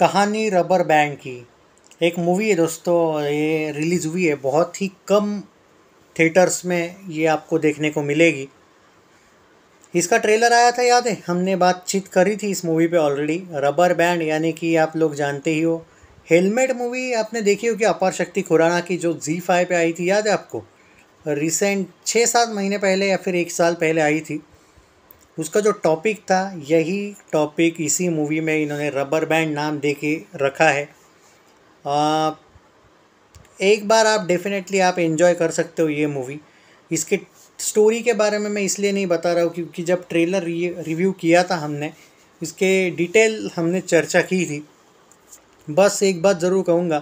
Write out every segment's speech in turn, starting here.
कहानी rubber band की एक मूवी है दोस्तों ये रिलीज़ हुई है बहुत ही कम थिएटर्स में ये आपको देखने को मिलेगी इसका ट्रेलर आया था याद है हमने बातचीत करी थी इस मूवी पे ऑलरेडी रबर बैंड यानी कि आप लोग जानते ही हो हेलमेट मूवी आपने देखी हो कि अपार शक्ति खुराना की जो जी फाइव पर आई थी याद है आपको रिसेंट छः सात महीने पहले या फिर एक साल पहले आई थी उसका जो टॉपिक था यही टॉपिक इसी मूवी में इन्होंने रबर बैंड नाम दे के रखा है आ, एक बार आप डेफिनेटली आप एंजॉय कर सकते हो ये मूवी इसके स्टोरी के बारे में मैं इसलिए नहीं बता रहा हूँ क्योंकि जब ट्रेलर रिव्यू किया था हमने इसके डिटेल हमने चर्चा की थी बस एक बात ज़रूर कहूँगा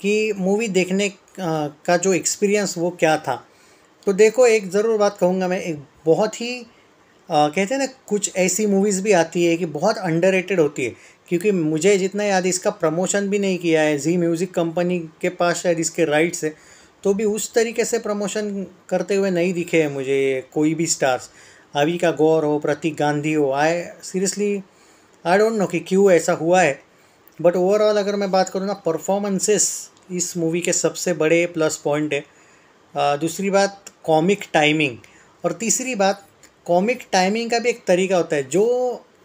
कि मूवी देखने का जो एक्सपीरियंस वो क्या था तो देखो एक ज़रूर बात कहूँगा मैं एक बहुत ही आ, कहते हैं ना कुछ ऐसी मूवीज़ भी आती है कि बहुत अंडर होती है क्योंकि मुझे जितना याद है इसका प्रमोशन भी नहीं किया है जी म्यूज़िक कंपनी के पास शायद इसके राइट्स है तो भी उस तरीके से प्रमोशन करते हुए नहीं दिखे हैं मुझे कोई भी स्टार्स अविका गौर हो प्रतीक गांधी हो आए सीरियसली आई डोंट नो कि क्यों ऐसा हुआ है बट ओवरऑल अगर मैं बात करूँ ना परफॉर्मेंसेस इस मूवी के सबसे बड़े प्लस पॉइंट है दूसरी बात कॉमिक टाइमिंग और तीसरी बात कॉमिक टाइमिंग का भी एक तरीका होता है जो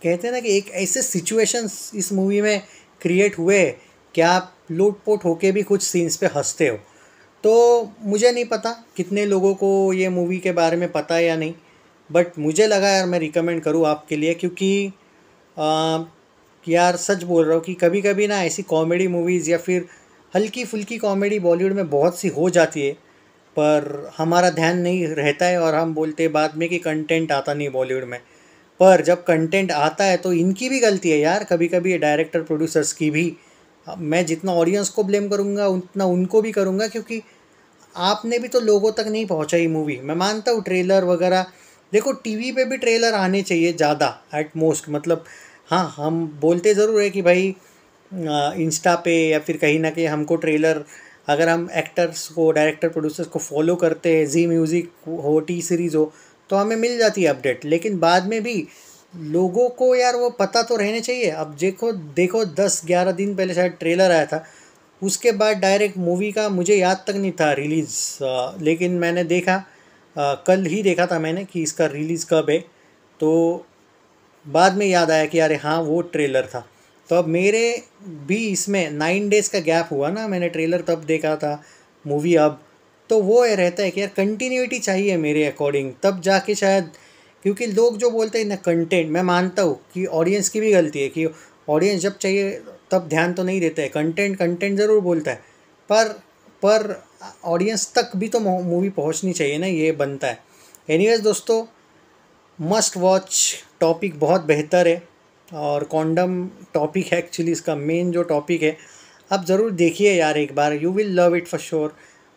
कहते हैं ना कि एक ऐसे सिचुएशंस इस मूवी में क्रिएट हुए कि आप लूटपोट होके भी कुछ सीन्स पे हंसते हो तो मुझे नहीं पता कितने लोगों को ये मूवी के बारे में पता है या नहीं बट मुझे लगा यार मैं रिकमेंड करूँ आपके लिए क्योंकि आ, यार सच बोल रहा हूँ कि कभी कभी ना ऐसी कॉमेडी मूवीज़ या फिर हल्की फुल्की कॉमेडी बॉलीवुड में बहुत सी हो जाती है पर हमारा ध्यान नहीं रहता है और हम बोलते बाद में कि कंटेंट आता नहीं बॉलीवुड में पर जब कंटेंट आता है तो इनकी भी गलती है यार कभी कभी डायरेक्टर प्रोड्यूसर्स की भी मैं जितना ऑडियंस को ब्लेम करूँगा उतना उनको भी करूँगा क्योंकि आपने भी तो लोगों तक नहीं पहुँचाई मूवी मैं मानता हूँ ट्रेलर वगैरह देखो टीवी पे भी ट्रेलर आने चाहिए ज़्यादा एट मोस्ट मतलब हाँ हम बोलते ज़रूर है कि भाई इंस्टा पे या फिर कहीं ना कहीं हमको ट्रेलर अगर हम एक्टर्स को डायरेक्टर प्रोड्यूसर्स को फॉलो करते हैं जी म्यूज़िक हो टी सीरीज़ हो तो हमें मिल जाती है अपडेट लेकिन बाद में भी लोगों को यार वो पता तो रहने चाहिए अब देखो देखो दस ग्यारह दिन पहले शायद ट्रेलर आया था उसके बाद डायरेक्ट मूवी का मुझे याद तक नहीं था रिलीज़ लेकिन मैंने देखा आ, कल ही देखा था मैंने कि इसका रिलीज़ कब है तो बाद में याद आया कि यार हाँ वो ट्रेलर था तो अब मेरे भी इसमें नाइन डेज़ का गैप हुआ ना मैंने ट्रेलर तब देखा था मूवी अब तो वो है रहता है कि यार कंटिन्यूटी चाहिए मेरे अकॉर्डिंग तब जाके शायद क्योंकि लोग जो बोलते हैं ना कंटेंट मैं मानता हूँ कि ऑडियंस की भी गलती है कि ऑडियंस जब चाहिए तब ध्यान तो नहीं देता है कंटेंट कंटेंट ज़रूर बोलता है पर पर ऑडियंस तक भी तो मूवी पहुँचनी चाहिए ना ये बनता है एनीवेज दोस्तों मस्ट वॉच टॉपिक बहुत बेहतर है और कॉन्डम टॉपिक है एक्चुअली इसका मेन जो टॉपिक है आप ज़रूर देखिए यार एक बार you will love it for sure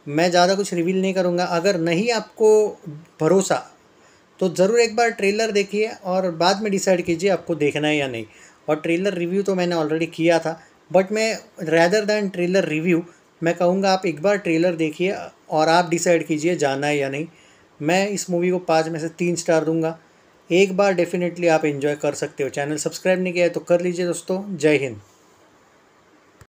मैं ज़्यादा कुछ रिवील नहीं करूँगा अगर नहीं आपको भरोसा तो ज़रूर एक बार ट्रेलर देखिए और बाद में डिसाइड कीजिए आपको देखना है या नहीं और ट्रेलर रिव्यू तो मैंने ऑलरेडी किया था बट मैं रैदर दैन ट्रेलर रिव्यू मैं कहूँगा आप एक बार ट्रेलर देखिए और आप डिसाइड कीजिए जाना है या नहीं मैं इस मूवी को पाँच में से तीन स्टार दूँगा एक बार डेफिनेटली आप इन्जॉय कर सकते हो चैनल सब्सक्राइब नहीं किया है तो कर लीजिए दोस्तों जय हिंद